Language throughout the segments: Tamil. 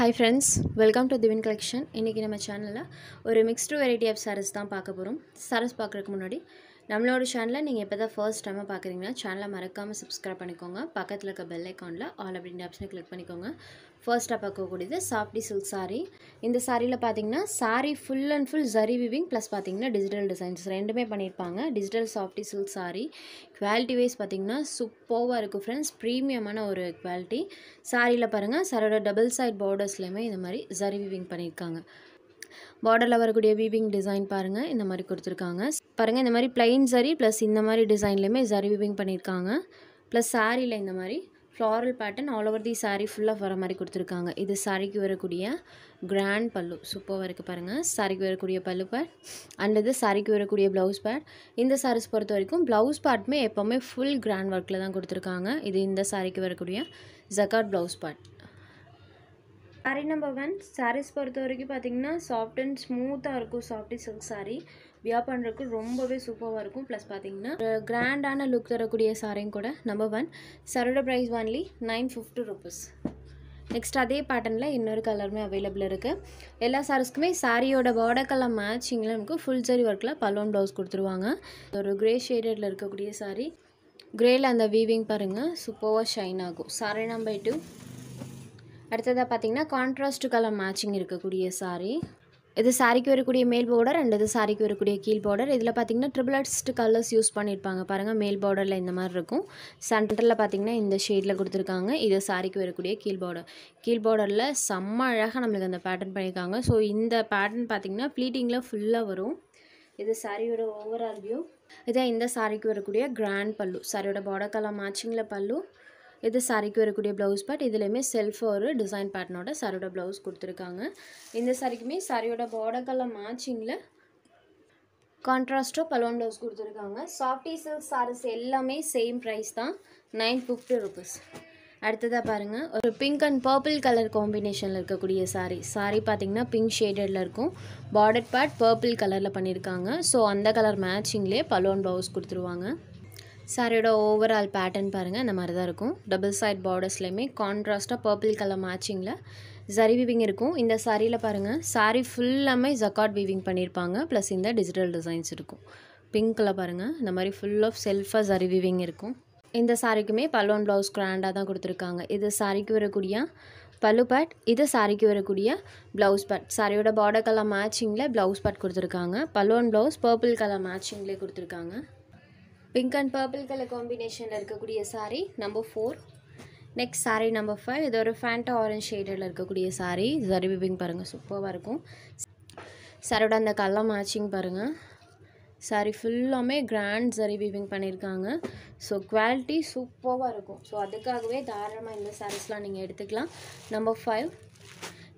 ஹாய் ஃப்ரெண்ட்ஸ் வெல்கம் டு திவின் கலெக்ஷன் இன்றைக்கி நம்ம சேனலில் ஒரு மிக்ஸ்டு வெரைட்டி ஆஃப் சாரஸ் தான் பார்க்க போகிறோம் சாரஸ் பார்க்குறதுக்கு முன்னாடி நம்மளோட சேனலை நீங்கள் இப்போ தான் ஃபர்ஸ்ட் டைமாக பார்க்குறீங்கன்னா சேனலை மறக்காமல் சப்ஸ்கிரைப் பண்ணிக்கோங்க பக்கத்தில் இருக்க பெல் ஐக்கானில் ஆல் அப்படின்ற ஆப்ஷனை கிளிக் பண்ணிக்கோங்க ஃபர்ஸ்ட்டாக பார்க்கக்கூடியது சாஃப்டி சில்க் சாரீ இந்த சாரியில் பார்த்தீங்கன்னா sari full and full zari weaving plus பார்த்தீங்கன்னா டிஜிட்டல் டிசைன்ஸ் ரெண்டுமே பண்ணியிருப்பாங்க digital softy silk sari quality wise பார்த்தீங்கன்னா சூப்பராக இருக்குது ஃப்ரெண்ட்ஸ் ப்ரீமியமான ஒரு குவாலிட்டி சாரியில் பாருங்கள் சாரோட டபுள் சைட் பார்டர்ஸ்லேயுமே இந்த மாதிரி ஜரி விவிங் பண்ணியிருக்காங்க பார்டரில் வரக்கூடிய வீவிங் டிசைன் பாருங்கள் இந்த மாதிரி கொடுத்துருக்காங்க பாருங்கள் இந்த மாதிரி பிளைன் சரி ப்ளஸ் இந்த மாதிரி டிசைன்லேயுமே சரி வீவிங் பண்ணியிருக்காங்க ப்ளஸ் சாரியில் இந்த மாதிரி floral pattern all over the sari ஃபுல்லாக வர மாதிரி கொடுத்துருக்காங்க இது சாரிக்கு வரக்கூடிய கிராண்ட் பல்லு சூப்பராக இருக்குது பாருங்கள் சாரிக்கு வரக்கூடிய பல்லு பேட் அண்ட் இது சாரிக்கு வரக்கூடிய ப்ளவுஸ் பேட் இந்த சாரீஸ் பொறுத்த வரைக்கும் ப்ளவுஸ் பேட்டுமே எப்போவுமே ஃபுல் கிராண்ட் ஒர்க்கில் தான் கொடுத்துருக்காங்க இது இந்த சாரிக்கு வரக்கூடிய jacquard blouse bit sari number one saris பொறுத்த வரைக்கும் பார்த்தீங்கன்னா சாஃப்ட் அண்ட் ஸ்மூத்தாக இருக்கும் சாஃப்டி சில்க் சாரீ வியா பண்ணுறதுக்கு ரொம்பவே சூப்பராக இருக்கும் ப்ளஸ் பார்த்தீங்கன்னா கிராண்டான லுக் தரக்கூடிய சாரையும் கூட நம்பர் ஒன் சாரோட price only nine fifty rupees next அதே பேட்டர்னில் இன்னொரு கலருமே அவைலபிள் இருக்குது எல்லா சாரீஸ்க்குமே சாரியோட பார்டர் கலர் மேட்சிங்கில் நமக்கு ஃபுல் சரி ஒர்க்கில் பலோன் ப்ளவுஸ் கொடுத்துருவாங்க ஒரு க்ரே ஷேடில் இருக்கக்கூடிய சாரீ க்ரேயில் அந்த வீவிங் பாருங்கள் சூப்பராக ஷைன் ஆகும் சாரி நம்பர் டூ அடுத்ததாக பார்த்தீங்கன்னா கான்ட்ராஸ்ட் கலர் மேட்சிங் இருக்கக்கூடிய சாரீ இது சாரிக்கு வரக்கூடிய மேல் பார்டர் அண்ட் இது சாரிக்கு வரக்கூடிய கீழ் பார்டர் இதில் பார்த்திங்கன்னா ட்ரிபிளட்ஸ்ட் கலர்ஸ் யூஸ் பண்ணியிருப்பாங்க பாருங்கள் மேல் பார்டரில் இந்த மாதிரி இருக்கும் சென்டரில் பார்த்திங்கன்னா இந்த ஷேடில் கொடுத்துருக்காங்க இது சாரிக்கு வரக்கூடிய கீழ் பார்டர் கீழ் பார்டரில் செம்ம அழகாக நம்மளுக்கு அந்த பேட்டர்ன் பண்ணியிருக்காங்க ஸோ இந்த பேட்டர்ன் பார்த்திங்கன்னா ப்ளீட்டிங்கில் ஃபுல்லாக வரும் இது சாரியோட ஓவரால் வியூ இதான் இந்த சாரிக்கு வரக்கூடிய கிராண்ட் பல்லு சாரியோட பார்டர் கலர் மேட்சிங்கில் பல்லு இது சாரிக்கு வரக்கூடிய ப்ளவுஸ் பார்ட் இதுலேயுமே செல்ஃப் ஒரு டிசைன் பேட்டர்னோட சாரியோட ப்ளவுஸ் கொடுத்துருக்காங்க இந்த சாரிக்குமே சாரியோட பார்டர் கலர் மேட்சிங்கில் கான்ட்ராஸ்ட்டாக பலோன் ப்ளவுஸ் கொடுத்துருக்காங்க சாஃப்டி சில்க் சாரீஸ் எல்லாமே சேம் ப்ரைஸ் தான் நைன் ஃபிஃப்டி ருபீஸ் அடுத்ததாக பாருங்கள் ஒரு பிங்க் அண்ட் பர்பிள் கலர் காம்பினேஷனில் இருக்கக்கூடிய சாரீ சாரீ பார்த்தீங்கன்னா பிங்க் ஷேடடில் இருக்கும் பார்டர் பார்ட் பர்பிள் கலரில் பண்ணியிருக்காங்க ஸோ அந்த கலர் மேட்சிங்லேயே பலோன் ப்ளவுஸ் கொடுத்துருவாங்க சாரியோட ஓவரால் பேட்டர்ன் பாருங்கள் இந்த மாதிரி தான் இருக்கும் டபுள் சைட் பார்டர்ஸ்லையுமே கான்ட்ராஸ்ட்டாக பர்பிள் கலர் மேட்சிங்கில் ஜரி விவிங் இருக்கும் இந்த சாரியில் பாருங்கள் சாரி ஃபுல்லாமே ஜக்காட் விவிங் பண்ணியிருப்பாங்க ப்ளஸ் இந்த டிஜிட்டல் டிசைன்ஸ் இருக்கும் பிங்க்கில் பாருங்கள் இந்த மாதிரி ஃபுல் ஆஃப் செல்ஃபாக ஜரி விவிங் இருக்கும் இந்த சாரிக்குமே பல்லுவன் ப்ளவுஸ் கிராண்டாக தான் கொடுத்துருக்காங்க இது சாரிக்கு வரக்கூடிய பல்லு பேட் இது சாரிக்கு வரக்கூடிய ப்ளவுஸ் பேட் சாரியோட பார்டர் கலர் மேட்சிங்கில் ப்ளவுஸ் பேட் கொடுத்துருக்காங்க பல்லுவன் ப்ளவுஸ் பர்பிள் கலர் மேட்சிங்லேயே கொடுத்துருக்காங்க பிங்க் அண்ட் பர்பிள் கலர் காம்பினேஷனில் இருக்கக்கூடிய sari number four next sari number five இது ஒரு ஃபேண்டா ஆரஞ்ச் ஷேடில் இருக்கக்கூடிய சாரீ ஜரி பிபிங் பாருங்கள் சூப்பராக இருக்கும் சாரோட அந்த கலர் மேட்சிங் பாருங்கள் சாரீ ஃபுல்லாமே கிராண்ட் சரி வீவிங் பண்ணியிருக்காங்க ஸோ குவாலிட்டி சூப்பராக இருக்கும் ஸோ அதுக்காகவே தாராளமாக இந்த சாரீஸ்லாம் நீங்கள் எடுத்துக்கலாம் number five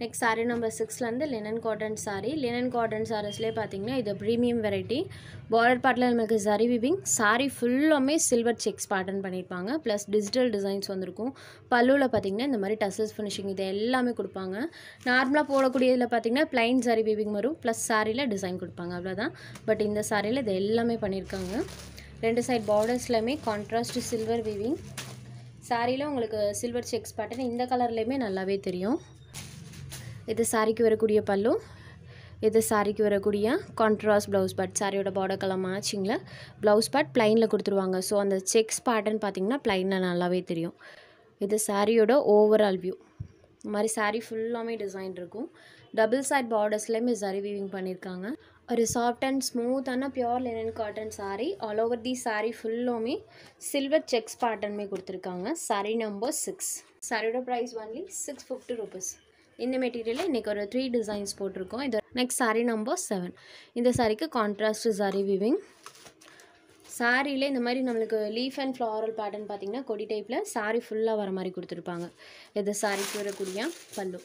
next sari number சிக்ஸ்லேருந்து linen cotton sari linen cotton சாரீஸ்லேயே பார்த்தீங்கன்னா இது ப்ரீமியம் வெரைட்டி பார்டர் பார்ட்டில் நமக்கு சரி விபிங் சாரீ ஃபுல்லாமே சில்வர் செக்ஸ் பேட்டர்ன் பண்ணியிருப்பாங்க ப்ளஸ் டிஜிட்டல் டிசைன்ஸ் வந்திருக்கும் பல்லூவில் பார்த்திங்கன்னா இந்த மாதிரி டசல்ஸ் ஃபினிஷிங் இது எல்லாமே கொடுப்பாங்க நார்மலாக போடக்கூடியதில் பார்த்திங்கன்னா பிளைன் சாரி வீவிங் வரும் ப்ளஸ் சாரியில் டிசைன் கொடுப்பாங்க அவ்வளோதான் பட் இந்த சாரியில் இது எல்லாமே பண்ணியிருக்காங்க ரெண்டு சைட் பார்டர்ஸ்லையுமே கான்ட்ராஸ்ட் சில்வர் விவிங் சாரியில் உங்களுக்கு சில்வர் செக்ஸ் பேட்டர்ன் இந்த கலர்லேயுமே நல்லாவே தெரியும் இது சாரிக்கு வரக்கூடிய பல்லு இது சாரிக்கு வரக்கூடிய கான்ட்ராஸ்ட் ப்ளவுஸ் பட் சாரியோட பார்டர் கலர் மேட்சிங்கில் ப்ளவுஸ் பட் ப்ளைனில் கொடுத்துருவாங்க ஸோ அந்த செக்ஸ் பேட்டர்ன் பார்த்திங்கன்னா ப்ளைனில் நல்லாவே தெரியும் இது சாரியோட ஓவரால் வியூ இந்த மாதிரி சாரீ ஃபுல்லாமே டிசைன் இருக்கும் டபுள் சைட் பார்டர்ஸ்லேயுமே சரி வீவிங் பண்ணியிருக்காங்க ஒரு சாஃப்ட் அண்ட் ஸ்மூத்தான pure linen cotton sari all over the sari ஃபுல்லுமே சில்வர் செக்ஸ் பேட்டர்னுமே கொடுத்துருக்காங்க சாரீ நம்பர் சிக்ஸ் சாரியோட price only six fifty rupees இந்த மெட்டீரியலில் இன்றைக்கி ஒரு த்ரீ டிசைன்ஸ் போட்டிருக்கோம் இது நெக்ஸ்ட் சாரீ நம்பர் செவன் இந்த சாரீக்கு கான்ட்ராஸ்ட் சாரி விவிங் சாரியில் இந்த மாதிரி நம்மளுக்கு லீஃப் அண்ட் ஃப்ளாரல் பேட்டர்ன் பார்த்திங்கன்னா கொடி டைப்பில் சாரீ ஃபுல்லாக வர மாதிரி கொடுத்துருப்பாங்க இது சாரிக்கு வரக்கூடிய பல்லு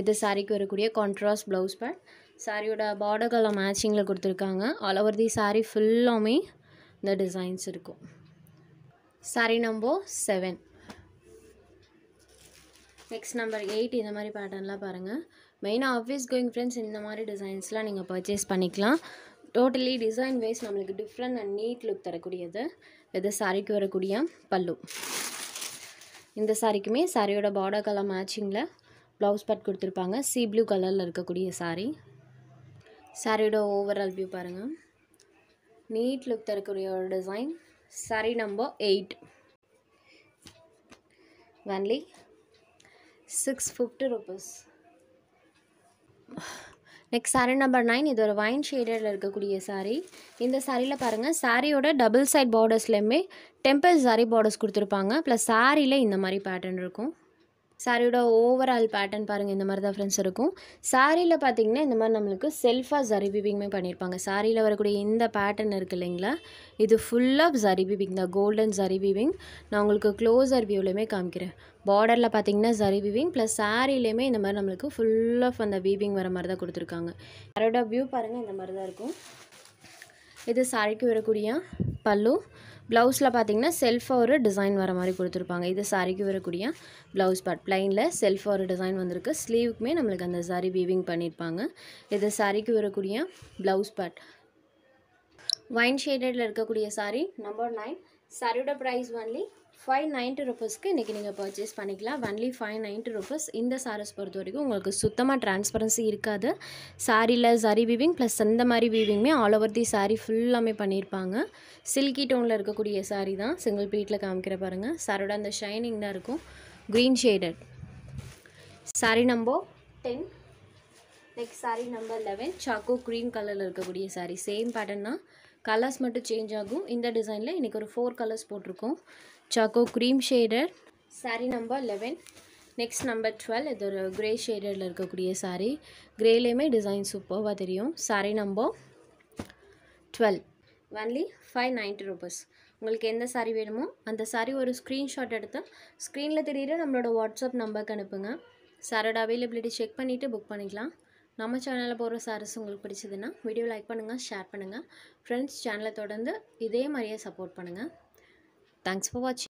இது சாரிக்கு வரக்கூடிய கான்ட்ராஸ்ட் ப்ளவுஸ் பேட் சாரியோட பார்டர் கலர் மேட்சிங்கில் கொடுத்துருக்காங்க ஆல் ஓவர் தி சாரீ ஃபுல்லாமே இந்த டிசைன்ஸ் இருக்கும் sari number seven next number eight இந்த மாதிரி பேட்டர்ன்லாம் பாருங்கள் மெயினாக ஆஃபீஸ் கோயிங் ஃப்ரெண்ட்ஸ் இந்த மாதிரி டிசைன்ஸ்லாம் நீங்கள் பர்ச்சேஸ் பண்ணிக்கலாம் டோட்டலி டிசைன் வைஸ் நம்மளுக்கு டிஃப்ரெண்ட் அண்ட் நீட் லுக் தரக்கூடியது வித சாரிக்கு வரக்கூடிய பல்லு இந்த சாரிக்குமே சாரியோட பார்டர் கலர் மேட்சிங்கில் ப்ளவுஸ் பட் கொடுத்துருப்பாங்க சி ப்ளூ கலரில் இருக்கக்கூடிய சாரி சாரியோட ஓவரால் வியூ பாருங்கள் நீட் லுக் தரக்கூடிய ஒரு design sari number eight only six fifty rupees next sari number nine இது ஒரு வைன் ஷேடில் இருக்கக்கூடிய சாரீ இந்த சாரியில் பாருங்கள் சாரியோட டபுள் சைட் பார்டர்ஸ்லேயுமே டெம்பிள் சாரீ பார்டர்ஸ் கொடுத்துருப்பாங்க ப்ளஸ் சாரியில் இந்த மாதிரி பேட்டர்ன் இருக்கும் சாரியோட ஓவரால் பேட்டர்ன் பாருங்கள் இந்த மாதிரி தான் ஃப்ரெண்ட்ஸ் இருக்கும் சாரியில் பார்த்தீங்கன்னா இந்த மாதிரி நம்மளுக்கு செல்ஃபாக ஜரி பீபிங்மே பண்ணியிருப்பாங்க சாரியில் வரக்கூடிய இந்த பேட்டர்ன் இருக்குது இல்லைங்களா இது ஃபுல்லாக ஜரி பீபிங் தான் கோல்டன் ஜரி பீபிங் நான் உங்களுக்கு க்ளோசர் வியூலையுமே காமிக்கிறேன் பார்டரில் பார்த்தீங்கன்னா ஜரி வீவிங் ப்ளஸ் சாரிலையுமே இந்த மாதிரி நம்மளுக்கு ஃபுல் ஆஃப் அந்த வீவிங் வர மாதிரி தான் கொடுத்துருக்காங்க சாரோட வியூ பாருங்கள் இந்த மாதிரி தான் இருக்கும் இது சாரிக்கு வரக்கூடிய பல்லு ப்ளவுஸில் பார்த்தீங்கன்னா செல்ஃபாக ஒரு டிசைன் வர மாதிரி கொடுத்துருப்பாங்க இது சாரிக்கு வரக்கூடிய ப்ளவுஸ் பார்ட் ப்ளைனில் செல்ஃபாக ஒரு டிசைன் வந்திருக்கு ஸ்லீவுக்குமே நம்மளுக்கு அந்த சாரி வீவிங் பண்ணியிருப்பாங்க இது சாரிக்கு வரக்கூடிய ப்ளவுஸ் பார்ட் ஒயின் ஷேடடில் இருக்கக்கூடிய சாரி நம்பர் நைன் சாரியோட ப்ரைஸ் ஒன்லி ஃபைவ் நைன்ட்டி ருபீஸ்க்கு இன்றைக்கி நீங்கள் பர்ச்சேஸ் பண்ணிக்கலாம் ஒன்லி ஃபைவ் நைன்ட்டி ருபீஸ் இந்த சாரஸ் பொறுத்த வரைக்கும் உங்களுக்கு சுத்தமாக டிரான்ஸ்பரன்சி இருக்காது சாரியில் சரி வீவிங் ப்ளஸ் அந்த மாதிரி வீவிங்குமே ஆல் ஓவர் தி சாரீ ஃபுல்லாமே பண்ணியிருப்பாங்க சில்கி டோனில் இருக்கக்கூடிய சாரீ தான் சிங்கிள் பீட்டில் காமிக்கிற பாருங்கள் சாரோட அந்த ஷைனிங் தான் இருக்கும் green shaded sari number ten next sari number eleven choco green கலரில் இருக்கக்கூடிய சாரீ சேம் பேட்டர்ன் தான் கலர்ஸ் மட்டும் சேஞ்ச் ஆகும் இந்த டிசைனில் இன்றைக்கி ஒரு ஃபோர் கலர்ஸ் போட்டிருக்கோம் choco cream shaded sari number eleven next number twelve இது ஒரு க்ரே ஷேடரில் இருக்கக்கூடிய சாரீ க்ரேலேயுமே டிசைன் சூப்பர்வாக தெரியும் sari number twelve only five ninety rupees உங்களுக்கு எந்த சாரீ வேணுமோ அந்த சாரீ ஒரு ஸ்க்ரீன்ஷாட் எடுத்து ஸ்க்ரீனில் தெரியிற நம்மளோட வாட்ஸ்அப் நம்பருக்கு அனுப்புங்க சாரோட அவைலபிலிட்டி செக் பண்ணிவிட்டு புக் பண்ணிக்கலாம் நம்ம சேனலில் போகிற சாரஸ் உங்களுக்கு பிடிச்சதுன்னா வீடியோ லைக் பண்ணுங்கள் ஷேர் பண்ணுங்கள் ஃப்ரெண்ட்ஸ் சேனலை தொடர்ந்து இதே மாதிரியே சப்போர்ட் பண்ணுங்கள் தேங்க்ஸ் ஃபார் வாட்சிங்